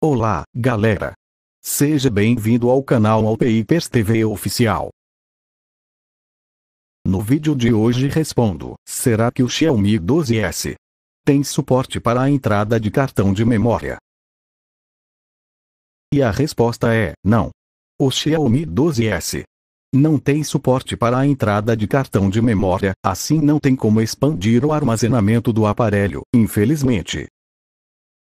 Olá, galera! Seja bem-vindo ao canal Alpeipers TV Oficial. No vídeo de hoje respondo, será que o Xiaomi 12S tem suporte para a entrada de cartão de memória? E a resposta é, não. O Xiaomi 12S não tem suporte para a entrada de cartão de memória, assim não tem como expandir o armazenamento do aparelho, infelizmente.